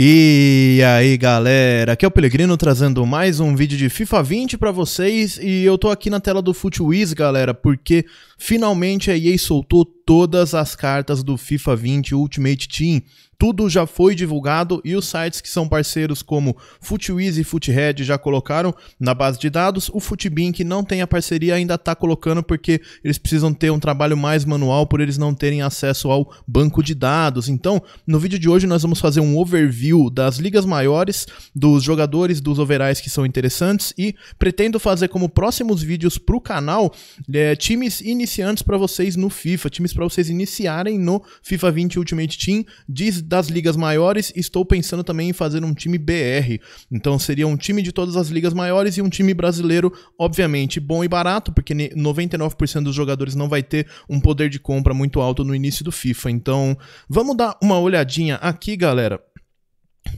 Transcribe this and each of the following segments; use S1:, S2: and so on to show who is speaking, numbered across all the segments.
S1: E aí galera, aqui é o Pelegrino trazendo mais um vídeo de FIFA 20 para vocês e eu tô aqui na tela do FootWiz galera, porque finalmente a EA soltou todas as cartas do FIFA 20 Ultimate Team. Tudo já foi divulgado e os sites que são parceiros como FootWiz e FootRed já colocaram na base de dados. O FootBin que não tem a parceria ainda está colocando porque eles precisam ter um trabalho mais manual por eles não terem acesso ao banco de dados. Então, no vídeo de hoje nós vamos fazer um overview das ligas maiores, dos jogadores, dos overais que são interessantes e pretendo fazer como próximos vídeos para o canal é, times iniciantes para vocês no FIFA, times para vocês iniciarem no FIFA 20 Ultimate Team. Diz das ligas maiores, estou pensando também em fazer um time BR. Então seria um time de todas as ligas maiores e um time brasileiro, obviamente, bom e barato, porque 99% dos jogadores não vai ter um poder de compra muito alto no início do FIFA. Então, vamos dar uma olhadinha aqui, galera.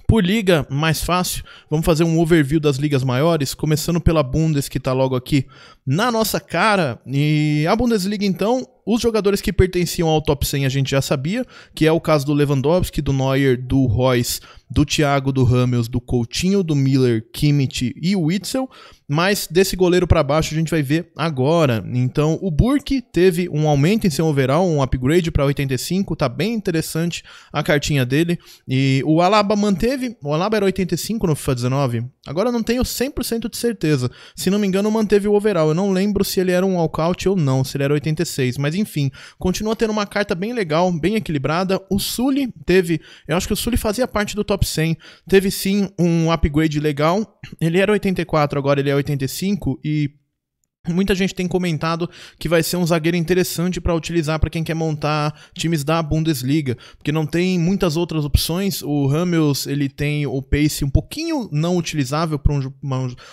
S1: Por liga, mais fácil, vamos fazer um overview das ligas maiores, começando pela Bundes, que está logo aqui na nossa cara. E a Bundesliga, então, os jogadores que pertenciam ao top 100 a gente já sabia, que é o caso do Lewandowski, do Neuer, do Royce, do Thiago, do Ramos, do Coutinho, do Miller, Kimmich e o Witzel, mas desse goleiro para baixo a gente vai ver agora. Então, o Burke teve um aumento em seu overall, um upgrade para 85, tá bem interessante a cartinha dele. E o Alaba manteve, o Alaba era 85 no FIFA 19. Agora eu não tenho 100% de certeza. Se não me engano, manteve o overall. Eu não lembro se ele era um walkout ou não, se ele era 86, mas enfim, continua tendo uma carta bem legal, bem equilibrada. O Sully teve, eu acho que o Sully fazia parte do top 100, teve sim um upgrade legal. Ele era 84, agora ele é 85 e Muita gente tem comentado que vai ser um zagueiro interessante para utilizar para quem quer montar times da Bundesliga, porque não tem muitas outras opções. O Hamels ele tem o pace um pouquinho não utilizável para um,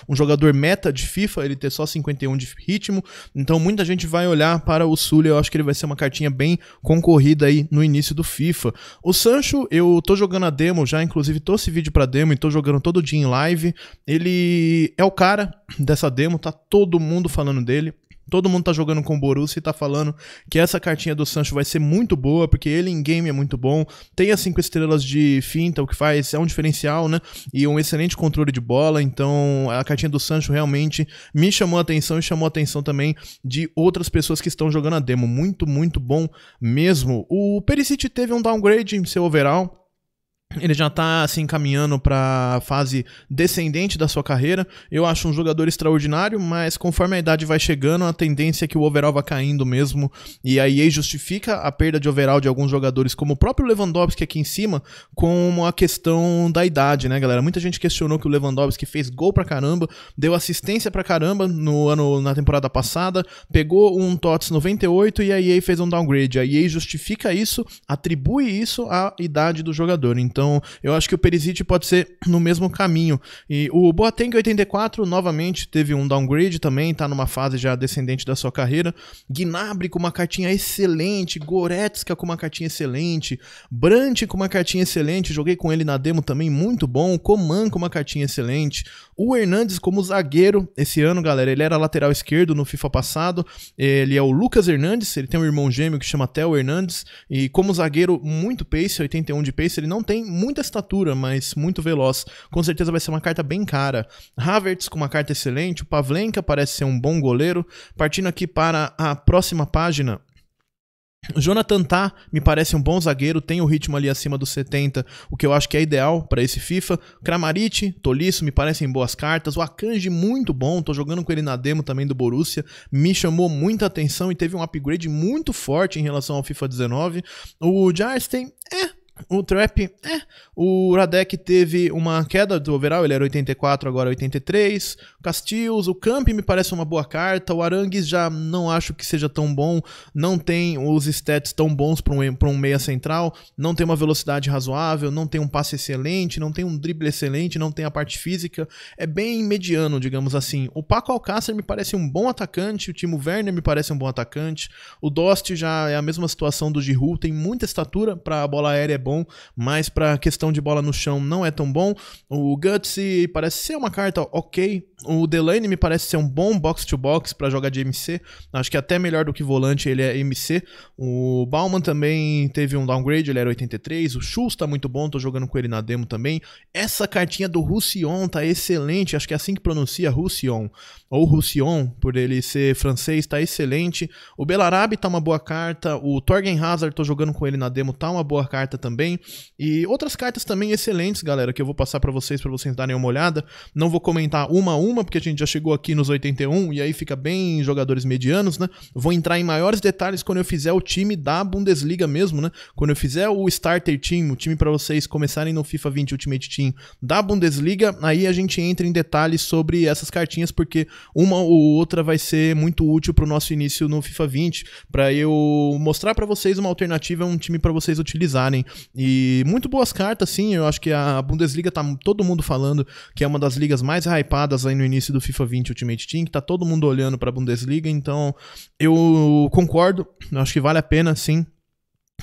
S1: um, jogador meta de FIFA, ele ter só 51 de ritmo. Então muita gente vai olhar para o Sully, eu acho que ele vai ser uma cartinha bem concorrida aí no início do FIFA. O Sancho, eu tô jogando a demo já, inclusive trouxe vídeo para demo e tô jogando todo dia em live. Ele é o cara dessa demo, tá todo mundo falando dele. Todo mundo tá jogando com o Borussia e tá falando que essa cartinha do Sancho vai ser muito boa, porque ele em game é muito bom, tem as 5 estrelas de finta, o que faz é um diferencial, né? E um excelente controle de bola, então a cartinha do Sancho realmente me chamou a atenção e chamou a atenção também de outras pessoas que estão jogando a demo. Muito, muito bom mesmo. O Perisic teve um downgrade em seu overall, ele já está se assim, encaminhando para a fase descendente da sua carreira. Eu acho um jogador extraordinário, mas conforme a idade vai chegando, a tendência é que o overall vá caindo mesmo. E a justifica a perda de overall de alguns jogadores, como o próprio Lewandowski aqui em cima, com a questão da idade, né, galera? Muita gente questionou que o Lewandowski fez gol pra caramba, deu assistência pra caramba no ano na temporada passada, pegou um TOTS 98 e a EA fez um downgrade. A EA justifica isso, atribui isso à idade do jogador. Então, então, eu acho que o Perisic pode ser no mesmo caminho. E o Boateng 84 novamente teve um downgrade também, tá numa fase já descendente da sua carreira. Gnabry com uma cartinha excelente, Goretzka com uma cartinha excelente, Brandt com uma cartinha excelente, joguei com ele na demo também, muito bom, Coman com uma cartinha excelente. O Hernandes como zagueiro esse ano, galera, ele era lateral esquerdo no FIFA passado. Ele é o Lucas Hernandes, ele tem um irmão gêmeo que chama Theo Hernandes. E como zagueiro, muito pace, 81 de pace. Ele não tem muita estatura, mas muito veloz. Com certeza vai ser uma carta bem cara. Havertz com uma carta excelente. O Pavlenka parece ser um bom goleiro. Partindo aqui para a próxima página, Jonathan Tá me parece um bom zagueiro, tem o ritmo ali acima dos 70, o que eu acho que é ideal para esse FIFA. Kramaric, Tolisso me parecem boas cartas. O Akanji muito bom, tô jogando com ele na demo também do Borussia. Me chamou muita atenção e teve um upgrade muito forte em relação ao FIFA 19. O Jarstein é o Trap, é. O Radek teve uma queda do overall, ele era 84, agora 83. castilhos o Camp me parece uma boa carta. O Arangues já não acho que seja tão bom. Não tem os stats tão bons para um, um meia central. Não tem uma velocidade razoável. Não tem um passe excelente. Não tem um drible excelente. Não tem a parte física. É bem mediano, digamos assim. O Paco Alcácer me parece um bom atacante. O Timo Werner me parece um bom atacante. O Dost já é a mesma situação do Giroud. Tem muita estatura para a bola aérea é bom, mas para questão de bola no chão não é tão bom. O Gutsy parece ser uma carta ok. O Delaney me parece ser um bom box-to-box para jogar de MC. Acho que é até melhor do que volante ele é MC. O Bauman também teve um downgrade, ele era 83. O Schultz tá muito bom, tô jogando com ele na demo também. Essa cartinha do Roussillon tá excelente, acho que é assim que pronuncia Roussillon. Ou Roussillon, por ele ser francês, tá excelente. O Belarabe tá uma boa carta. O Torgen Hazard, tô jogando com ele na demo, tá uma boa carta também também. E outras cartas também excelentes, galera, que eu vou passar para vocês, para vocês darem uma olhada. Não vou comentar uma a uma, porque a gente já chegou aqui nos 81 e aí fica bem jogadores medianos, né? Vou entrar em maiores detalhes quando eu fizer o time da Bundesliga mesmo, né? Quando eu fizer o Starter Team, o time para vocês começarem no FIFA 20 Ultimate Team da Bundesliga, aí a gente entra em detalhes sobre essas cartinhas, porque uma ou outra vai ser muito útil para o nosso início no FIFA 20, para eu mostrar para vocês uma alternativa, um time para vocês utilizarem e muito boas cartas, sim. Eu acho que a Bundesliga tá todo mundo falando que é uma das ligas mais hypadas aí no início do FIFA 20 Ultimate Team, que tá todo mundo olhando pra Bundesliga, então eu concordo, eu acho que vale a pena, sim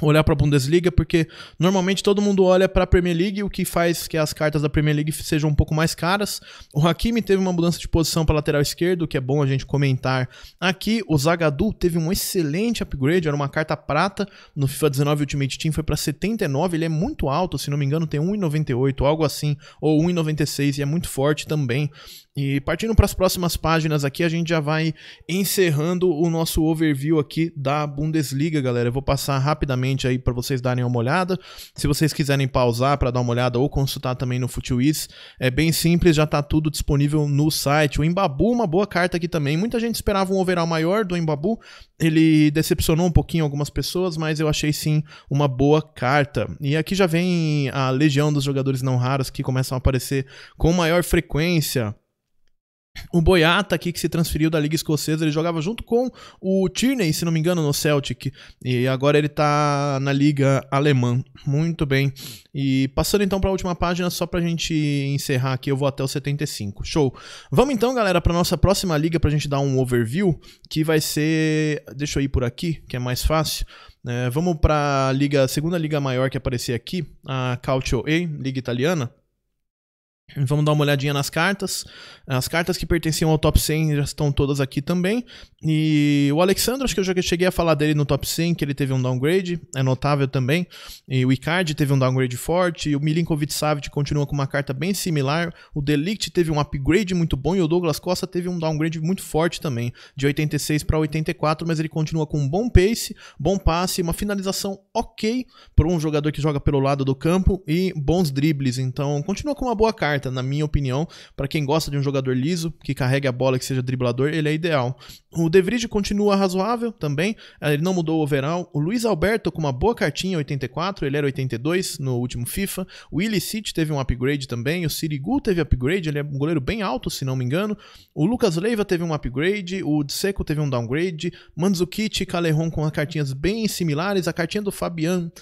S1: olhar para a Bundesliga, porque normalmente todo mundo olha para a Premier League, o que faz que as cartas da Premier League sejam um pouco mais caras. O Hakimi teve uma mudança de posição para lateral esquerdo, que é bom a gente comentar aqui. O Zagadou teve um excelente upgrade, era uma carta prata no FIFA 19 Ultimate Team, foi para 79, ele é muito alto, se não me engano, tem 1,98, algo assim, ou 1,96 e é muito forte também. E partindo para as próximas páginas aqui, a gente já vai encerrando o nosso overview aqui da Bundesliga, galera. Eu vou passar rapidamente aí para vocês darem uma olhada. Se vocês quiserem pausar para dar uma olhada ou consultar também no Futuiz, é bem simples, já está tudo disponível no site. O Embabu, uma boa carta aqui também. Muita gente esperava um overall maior do Embabu, ele decepcionou um pouquinho algumas pessoas, mas eu achei sim uma boa carta. E aqui já vem a legião dos jogadores não raros que começam a aparecer com maior frequência. O Boyata aqui que se transferiu da Liga Escocesa, ele jogava junto com o Tierney, se não me engano, no Celtic. E agora ele tá na Liga Alemã. Muito bem. E passando então para a última página, só pra gente encerrar aqui, eu vou até o 75. Show. Vamos então, galera, para nossa próxima liga pra gente dar um overview, que vai ser, deixa eu ir por aqui, que é mais fácil. É, vamos para a liga, segunda liga maior que aparecer aqui, a Calcio A, liga italiana. Vamos dar uma olhadinha nas cartas. As cartas que pertenciam ao top 100 já estão todas aqui também. E o Alexandre, acho que eu já cheguei a falar dele no top 100, que ele teve um downgrade, é notável também. E o Icardi teve um downgrade forte. E o Milinkovic Savic continua com uma carta bem similar. O Delict teve um upgrade muito bom. E o Douglas Costa teve um downgrade muito forte também, de 86 para 84. Mas ele continua com um bom pace, bom passe, uma finalização ok para um jogador que joga pelo lado do campo e bons dribles. Então continua com uma boa carta carta, na minha opinião, para quem gosta de um jogador liso, que carregue a bola, que seja driblador, ele é ideal. O De Vrij continua razoável também, eh, ele não mudou o overall. O Luiz Alberto com uma boa cartinha, 84, ele era 82 no último FIFA. O Illicit teve um upgrade também, o Sirigu teve upgrade, ele é um goleiro bem alto, se não me engano. O Lucas Leiva teve um upgrade, o Seco teve um downgrade, Manzukic e Calerron com cartinhas bem similares, a cartinha do Fabian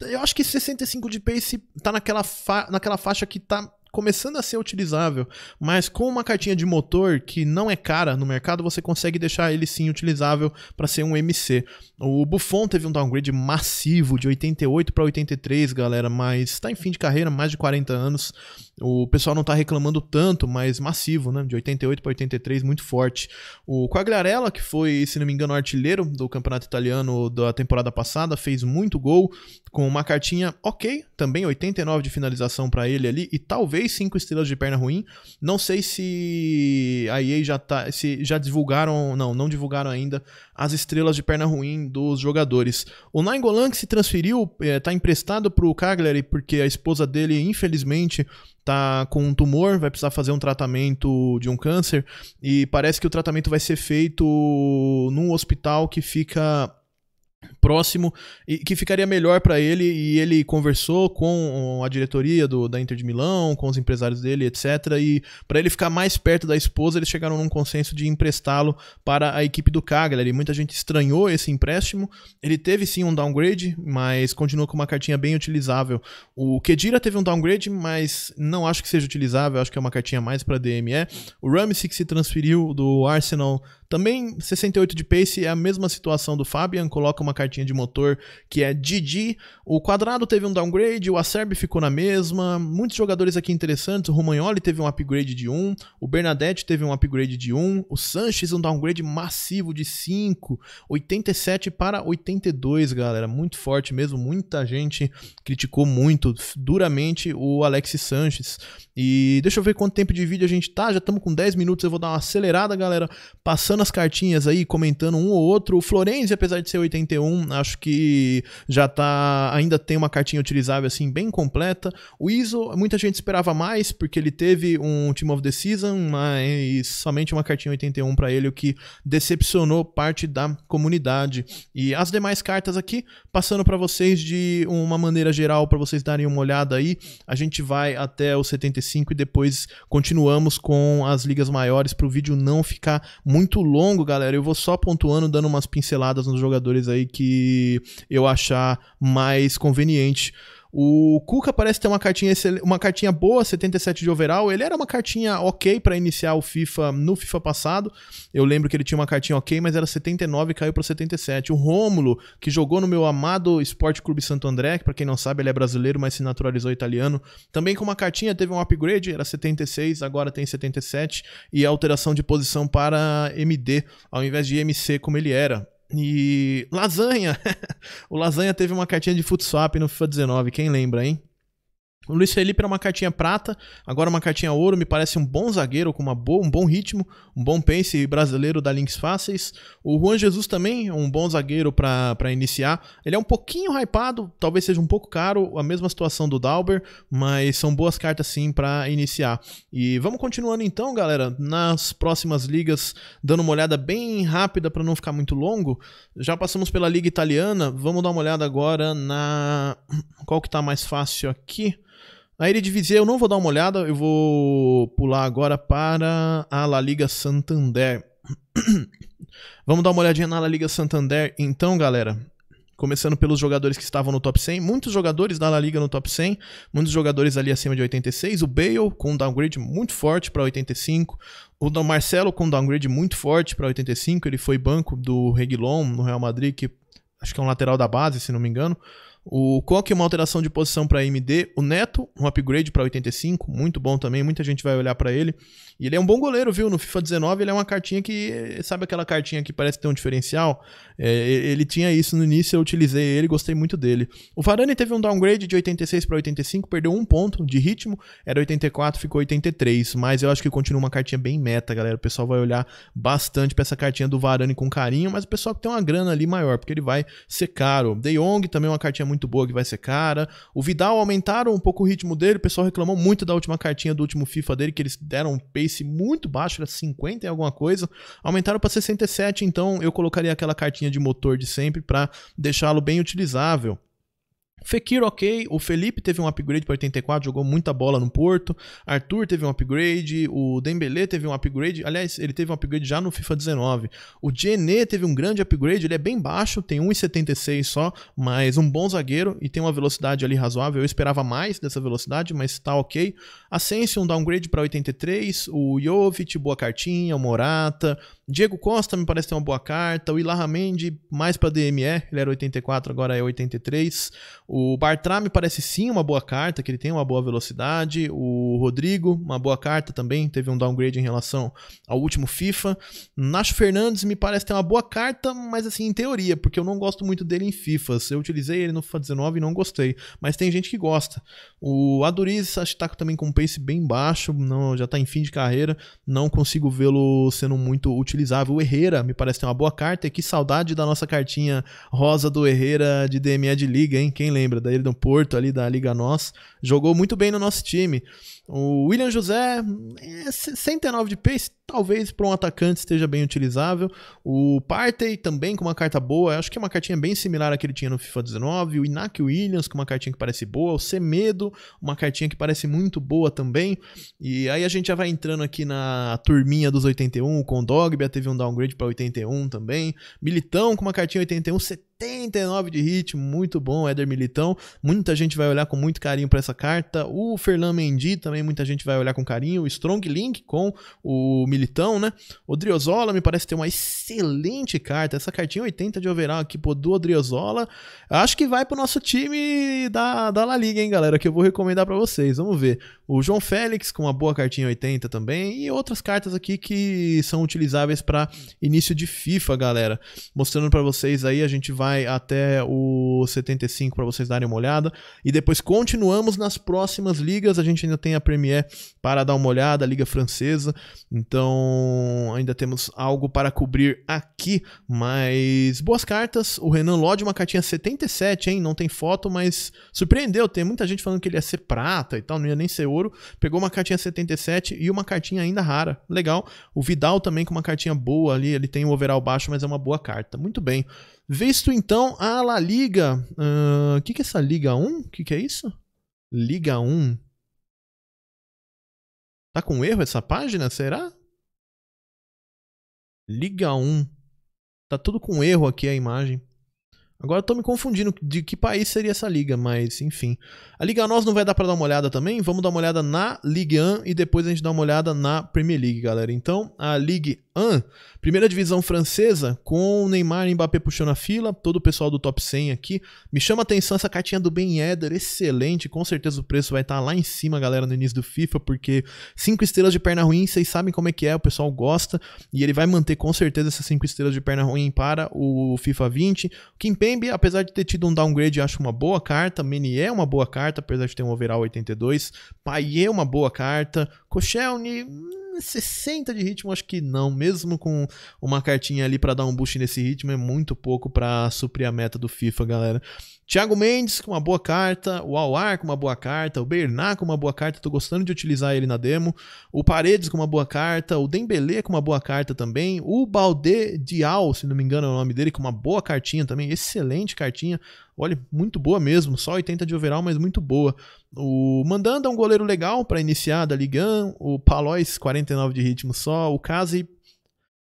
S1: eu acho que 65 de pace tá naquela, fa naquela faixa que tá começando a ser utilizável, mas com uma cartinha de motor que não é cara no mercado, você consegue deixar ele sim utilizável para ser um MC. O Buffon teve um downgrade massivo de 88 para 83, galera, mas tá em fim de carreira, mais de 40 anos. O pessoal não tá reclamando tanto, mas massivo, né? De 88 para 83, muito forte. O Quagliarella, que foi, se não me engano, artilheiro do campeonato italiano da temporada passada, fez muito gol com uma cartinha ok, também 89 de finalização para ele ali e talvez três, cinco estrelas de perna ruim. Não sei se a EA já tá. Se já divulgaram. Não, não divulgaram ainda as estrelas de perna ruim dos jogadores. O Nainggolan que se transferiu, está eh, emprestado para o Cagliari, porque a esposa dele, infelizmente, tá com um tumor, vai precisar fazer um tratamento de um câncer. E parece que o tratamento vai ser feito num hospital que fica próximo e que ficaria melhor para ele e ele conversou com a diretoria do, da Inter de Milão, com os empresários dele, etc. E para ele ficar mais perto da esposa, eles chegaram num consenso de emprestá-lo para a equipe do Cagliari. Muita gente estranhou esse empréstimo. Ele teve sim um downgrade, mas continuou com uma cartinha bem utilizável. O Kedira teve um downgrade, mas não acho que seja utilizável, acho que é uma cartinha mais para DME. O Ramsey que se transferiu do Arsenal também 68 de pace é a mesma situação do Fabian, coloca uma cartinha de motor que é Didi. O Quadrado teve um downgrade, o Acerbi ficou na mesma. Muitos jogadores aqui interessantes, o Romagnoli teve um upgrade de 1, o Bernadette teve um upgrade de 1, o Sanches um downgrade massivo de 5, 87 para 82, galera, muito forte mesmo, muita gente criticou muito duramente o Alex Sanches. E deixa eu ver quanto tempo de vídeo a gente tá, já estamos com 10 minutos, eu vou dar uma acelerada, galera, passando nas cartinhas aí, comentando um ou outro. O Florenzi, apesar de ser 81, acho que já tá. Ainda tem uma cartinha utilizável, assim, bem completa. O ISO, muita gente esperava mais, porque ele teve um Team of the Season, mas somente uma cartinha 81 para ele, o que decepcionou parte da comunidade. E as demais cartas aqui, passando para vocês de uma maneira geral, para vocês darem uma olhada aí. A gente vai até o 75 e depois continuamos com as ligas maiores, para o vídeo não ficar muito longo longo, galera, eu vou só pontuando, dando umas pinceladas nos jogadores aí que eu achar mais conveniente o Cuca parece ter uma cartinha, uma cartinha boa, 77 de overall. Ele era uma cartinha ok para iniciar o FIFA no FIFA passado. Eu lembro que ele tinha uma cartinha ok, mas era 79 e caiu para 77. O Rômulo, que jogou no meu amado Esporte Clube Santo André, que para quem não sabe, ele é brasileiro, mas se naturalizou italiano. Também com uma cartinha, teve um upgrade, era 76, agora tem 77. E a alteração de posição para MD, ao invés de MC como ele era. E lasanha. o lasanha teve uma cartinha de futsap no FIFA 19, quem lembra, hein? O Luiz Felipe era uma cartinha prata, agora uma cartinha ouro, me parece um bom zagueiro com uma boa, um bom ritmo, um bom pace brasileiro da links fáceis. O Juan Jesus também é um bom zagueiro para iniciar. Ele é um pouquinho hypado, talvez seja um pouco caro, a mesma situação do Dauber, mas são boas cartas sim para iniciar. E vamos continuando então, galera, nas próximas ligas, dando uma olhada bem rápida para não ficar muito longo. Já passamos pela liga italiana, vamos dar uma olhada agora na qual que tá mais fácil aqui. Aí ele Eredivisie eu não vou dar uma olhada, eu vou pular agora para a La Liga Santander. Vamos dar uma olhadinha na La Liga Santander, então, galera. Começando pelos jogadores que estavam no top 100. Muitos jogadores da La Liga no top 100. Muitos jogadores ali acima de 86. O Bale com um downgrade muito forte para 85. O Dom Marcelo com um downgrade muito forte para 85. Ele foi banco do Reguilon no Real Madrid, que acho que é um lateral da base, se não me engano. O Coque é uma alteração de posição para AMD. O Neto, um upgrade para 85, muito bom também. Muita gente vai olhar para ele. E ele é um bom goleiro, viu? No FIFA 19, ele é uma cartinha que. Sabe aquela cartinha que parece ter um diferencial? É, ele tinha isso no início, eu utilizei ele, gostei muito dele. O Varane teve um downgrade de 86 para 85, perdeu um ponto de ritmo, era 84, ficou 83, mas eu acho que continua uma cartinha bem meta, galera. O pessoal vai olhar bastante para essa cartinha do Varane com carinho, mas o pessoal que tem uma grana ali maior, porque ele vai ser caro. De Jong também é uma cartinha muito boa que vai ser cara. O Vidal aumentaram um pouco o ritmo dele, o pessoal reclamou muito da última cartinha do último FIFA dele, que eles deram um pace muito baixo, era 50 e alguma coisa. Aumentaram para 67, então eu colocaria aquela cartinha de motor de sempre para deixá-lo bem utilizável. Fekir, ok. O Felipe teve um upgrade para 84, jogou muita bola no Porto. Arthur teve um upgrade. O Dembele teve um upgrade. Aliás, ele teve um upgrade já no FIFA 19. O Djenê teve um grande upgrade. Ele é bem baixo, tem 1,76 só, mas um bom zagueiro e tem uma velocidade ali razoável. Eu esperava mais dessa velocidade, mas tá ok. Asensio, um downgrade para 83. O Jovic, boa cartinha. O Morata. Diego Costa me parece ter uma boa carta. O Ilharra Mendy, mais para DME. Ele era 84, agora é 83. O Bartra me parece sim uma boa carta, que ele tem uma boa velocidade. O Rodrigo, uma boa carta também, teve um downgrade em relação ao último FIFA. Nacho Fernandes me parece ter uma boa carta, mas assim, em teoria, porque eu não gosto muito dele em FIFAs. Eu utilizei ele no FIFA 19 e não gostei, mas tem gente que gosta. O Aduriz acho que tá também com um pace bem baixo, não, já está em fim de carreira, não consigo vê-lo sendo muito utilizável. O Herrera me parece ter uma boa carta, e que saudade da nossa cartinha rosa do Herrera de DME de Liga, hein? Quem lembra? Da ele do Porto ali da Liga Nós, jogou muito bem no nosso time. O William José, é 69 de pace, talvez para um atacante esteja bem utilizável. O Partey também com uma carta boa, acho que é uma cartinha bem similar à que ele tinha no FIFA 19. O Inaki Williams com uma cartinha que parece boa. O Semedo, uma cartinha que parece muito boa também. E aí a gente já vai entrando aqui na turminha dos 81. O Condogbia teve um downgrade para 81 também. Militão com uma cartinha 81, 70. 89 de hit, muito bom, Éder Militão. Muita gente vai olhar com muito carinho para essa carta. O Fernando Mendy também muita gente vai olhar com carinho. O Strong Link com o Militão, né? O Driozola me parece ter uma excelente carta. Essa cartinha 80 de overall aqui pô, do Driozola. Acho que vai pro nosso time da, da La Liga, hein, galera? Que eu vou recomendar para vocês. Vamos ver. O João Félix com uma boa cartinha 80 também. E outras cartas aqui que são utilizáveis para início de FIFA, galera. Mostrando para vocês aí, a gente vai vai até o 75 para vocês darem uma olhada. E depois continuamos nas próximas ligas. A gente ainda tem a Premier para dar uma olhada, a Liga Francesa. Então ainda temos algo para cobrir aqui. Mas boas cartas. O Renan Lodge, uma cartinha 77, hein? Não tem foto, mas surpreendeu. Tem muita gente falando que ele ia ser prata e tal, não ia nem ser ouro. Pegou uma cartinha 77 e uma cartinha ainda rara. Legal. O Vidal também com uma cartinha boa ali. Ele tem um overall baixo, mas é uma boa carta. Muito bem. Visto então a La Liga. O uh, ah, que, que é essa Liga 1? O que, que é isso? Liga 1. Tá com erro essa página? Será? Liga 1. Tá tudo com erro aqui a imagem. Agora eu tô me confundindo de que país seria essa liga, mas enfim. A Liga Nós não vai dar para dar uma olhada também? Vamos dar uma olhada na Ligue 1 e depois a gente dá uma olhada na Premier League, galera. Então, a Ligue 1, primeira divisão francesa, com o Neymar e Mbappé puxando a fila, todo o pessoal do top 100 aqui. Me chama a atenção essa cartinha do Ben eder excelente. Com certeza o preço vai estar tá lá em cima, galera, no início do FIFA, porque cinco estrelas de perna ruim, vocês sabem como é que é, o pessoal gosta. E ele vai manter com certeza essas cinco estrelas de perna ruim para o FIFA 20. O impede Kembe, apesar de ter tido um downgrade, acho uma boa carta. Mini é uma boa carta, apesar de ter um overall 82. Paie é uma boa carta. Koscielny hum, 60 é de ritmo, acho que não. Mesmo com uma cartinha ali para dar um boost nesse ritmo, é muito pouco para suprir a meta do FIFA, galera. Thiago Mendes com uma boa carta, o Awar com uma boa carta, o Bernard com uma boa carta, tô gostando de utilizar ele na demo, o Paredes com uma boa carta, o Dembele com uma boa carta também, o Balde Dial, se não me engano é o nome dele, com uma boa cartinha também, excelente cartinha, Olha, muito boa mesmo, só 80 de overall, mas muito boa. O Mandanda é um goleiro legal para iniciar da Ligue o Palois 49 de ritmo só, o Kazi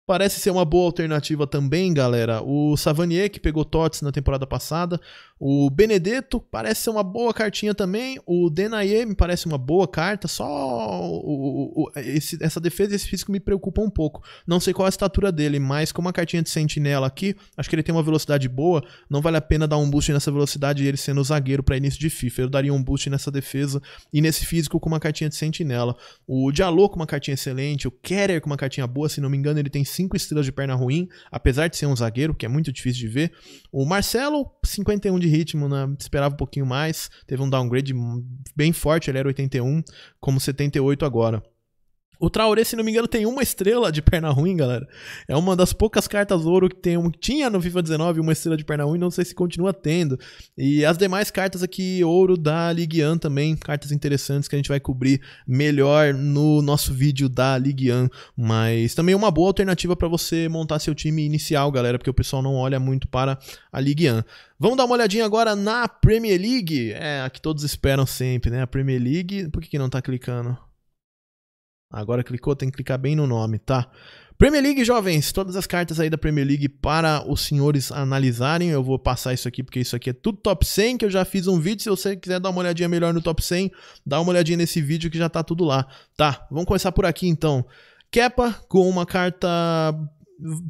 S1: Parece ser uma boa alternativa também, galera. O Savanier, que pegou Tots na temporada passada. O Benedetto parece ser uma boa cartinha também. O Denayer me parece uma boa carta. Só o, o, o, esse, essa defesa e esse físico me preocupam um pouco. Não sei qual a estatura dele, mas com uma cartinha de sentinela aqui, acho que ele tem uma velocidade boa. Não vale a pena dar um boost nessa velocidade e ele sendo zagueiro para início de FIFA. Eu daria um boost nessa defesa e nesse físico com uma cartinha de sentinela. O Diallo com uma cartinha excelente. O Kerer com uma cartinha boa, se não me engano, ele tem cinco estrelas de perna ruim, apesar de ser um zagueiro, que é muito difícil de ver. O Marcelo, 51 de ritmo, né? esperava um pouquinho mais, teve um downgrade bem forte, ele era 81, como 78 agora. O Traoré, se não me engano, tem uma estrela de perna ruim, galera. É uma das poucas cartas ouro que tem, tinha no FIFA 19 uma estrela de perna ruim, não sei se continua tendo. E as demais cartas aqui, ouro da Ligue 1 também, cartas interessantes que a gente vai cobrir melhor no nosso vídeo da Ligue 1. Mas também uma boa alternativa para você montar seu time inicial, galera, porque o pessoal não olha muito para a Ligue 1. Vamos dar uma olhadinha agora na Premier League. É, a que todos esperam sempre, né? A Premier League. Por que, que não tá clicando? Agora clicou, tem que clicar bem no nome, tá? Premier League, jovens, todas as cartas aí da Premier League para os senhores analisarem. Eu vou passar isso aqui porque isso aqui é tudo top 100, que eu já fiz um vídeo. Se você quiser dar uma olhadinha melhor no top 100, dá uma olhadinha nesse vídeo que já tá tudo lá. Tá, vamos começar por aqui então. Kepa com uma carta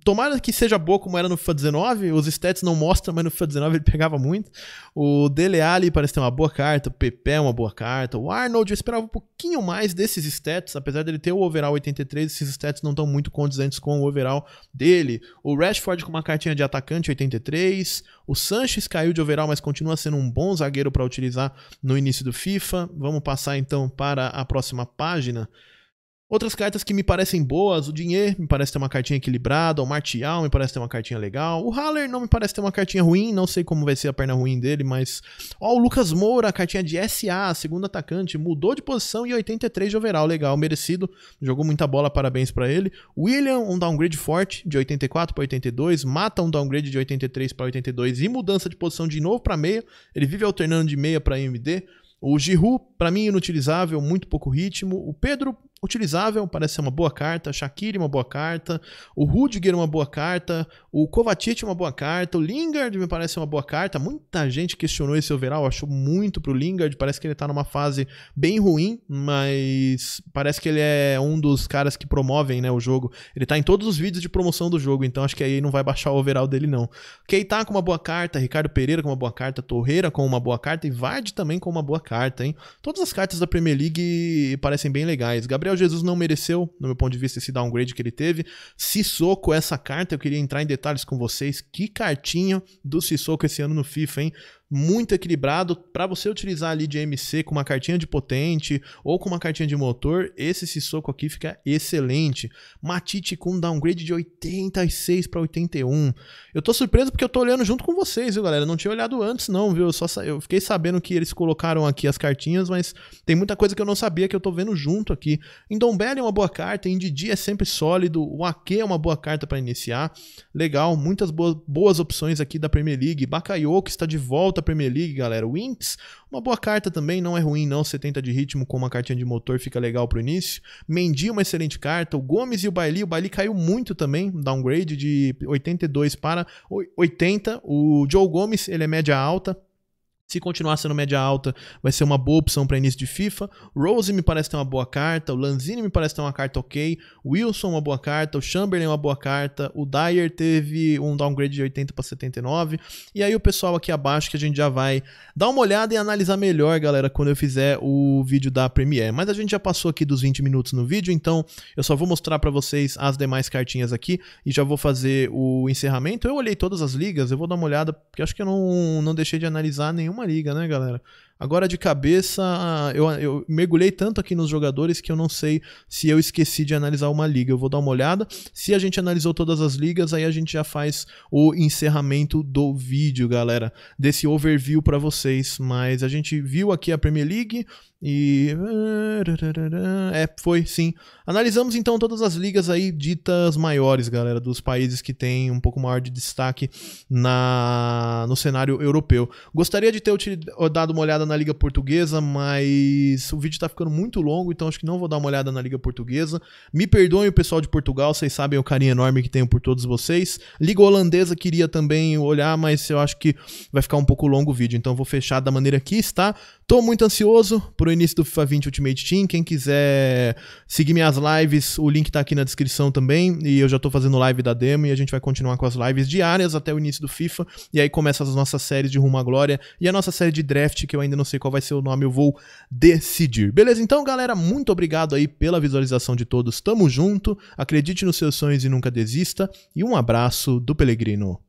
S1: Tomara que seja boa como era no FIFA 19, os stats não mostram, mas no FIFA 19 ele pegava muito. O Dele Alli parece ter uma boa carta, o Pepe é uma boa carta. O Arnold, eu esperava um pouquinho mais desses stats, apesar dele ter o overall 83, esses stats não estão muito condizentes com o overall dele. O Rashford com uma cartinha de atacante 83, o Sanches caiu de overall, mas continua sendo um bom zagueiro para utilizar no início do FIFA. Vamos passar então para a próxima página. Outras cartas que me parecem boas, o Dinheiro me parece ter uma cartinha equilibrada, o Martial me parece ter uma cartinha legal, o Haller não me parece ter uma cartinha ruim, não sei como vai ser a perna ruim dele, mas. Ó, o Lucas Moura, cartinha de SA, segundo atacante, mudou de posição e 83 de overall, legal, merecido, jogou muita bola, parabéns para ele. William, um downgrade forte, de 84 para 82, mata um downgrade de 83 para 82 e mudança de posição de novo para meia, ele vive alternando de meia para MD. O giru para mim, inutilizável, muito pouco ritmo. O Pedro, utilizável, parece ser uma boa carta, Shaqiri uma boa carta, o Rudiger uma boa carta, o Kovacic uma boa carta, o Lingard me parece uma boa carta, muita gente questionou esse overall, achou muito pro Lingard, parece que ele tá numa fase bem ruim, mas parece que ele é um dos caras que promovem, né, o jogo, ele tá em todos os vídeos de promoção do jogo, então acho que aí não vai baixar o overall dele não. Keita com uma boa carta, Ricardo Pereira com uma boa carta, Torreira com uma boa carta e Vardy também com uma boa carta, hein? Todas as cartas da Premier League parecem bem legais. Gabriel Gabriel Jesus não mereceu, no meu ponto de vista, esse downgrade que ele teve. Sissoko, essa carta, eu queria entrar em detalhes com vocês. Que cartinha do Sissoko esse ano no FIFA, hein? muito equilibrado para você utilizar ali de MC com uma cartinha de potente ou com uma cartinha de motor. Esse Sissoko aqui fica excelente. Matite com downgrade de 86 para 81. Eu tô surpreso porque eu tô olhando junto com vocês, viu, galera? Eu não tinha olhado antes não, viu? Eu só sa... eu fiquei sabendo que eles colocaram aqui as cartinhas, mas tem muita coisa que eu não sabia que eu tô vendo junto aqui. Indombele é uma boa carta, Indidi é sempre sólido, o Ake é uma boa carta para iniciar. Legal, muitas boas, boas opções aqui da Premier League. Bakayoko está de volta Premier League, galera. O Imps, uma boa carta também, não é ruim não, 70 de ritmo com uma cartinha de motor fica legal pro início. Mendy, uma excelente carta. O Gomes e o Bailey, o Bailey caiu muito também, downgrade de 82 para 80. O Joe Gomes, ele é média alta, se continuar sendo média alta, vai ser uma boa opção para início de FIFA. Rose me parece ter uma boa carta, o Lanzini me parece ter uma carta ok, Wilson uma boa carta, o Chamberlain uma boa carta, o Dyer teve um downgrade de 80 para 79. E aí o pessoal aqui abaixo que a gente já vai dar uma olhada e analisar melhor, galera, quando eu fizer o vídeo da Premiere. Mas a gente já passou aqui dos 20 minutos no vídeo, então eu só vou mostrar para vocês as demais cartinhas aqui e já vou fazer o encerramento. Eu olhei todas as ligas, eu vou dar uma olhada, porque acho que eu não, não deixei de analisar nenhum nenhuma liga, né, galera? Agora de cabeça, ah, eu, eu, mergulhei tanto aqui nos jogadores que eu não sei se eu esqueci de analisar uma liga. Eu vou dar uma olhada. Se a gente analisou todas as ligas, aí a gente já faz o encerramento do vídeo, galera, desse overview para vocês. Mas a gente viu aqui a Premier League e é, foi sim. Analisamos então todas as ligas aí ditas maiores, galera, dos países que têm um pouco maior de destaque na no cenário europeu. Gostaria de ter dado uma olhada olhada na Liga Portuguesa, mas o vídeo tá ficando muito longo, então acho que não vou dar uma olhada na Liga Portuguesa. Me perdoem o pessoal de Portugal, vocês sabem o carinho enorme que tenho por todos vocês. Liga Holandesa queria também olhar, mas eu acho que vai ficar um pouco longo o vídeo, então vou fechar da maneira que está. Tô muito ansioso pro início do FIFA 20 Ultimate Team. Quem quiser seguir minhas lives, o link tá aqui na descrição também. E eu já tô fazendo live da demo e a gente vai continuar com as lives diárias até o início do FIFA. E aí começa as nossas séries de Rumo à Glória e a nossa série de draft que eu ainda ainda não sei qual vai ser o nome, eu vou decidir. Beleza? Então, galera, muito obrigado aí pela visualização de todos. Tamo junto. Acredite nos seus sonhos e nunca desista. E um abraço do Pelegrino.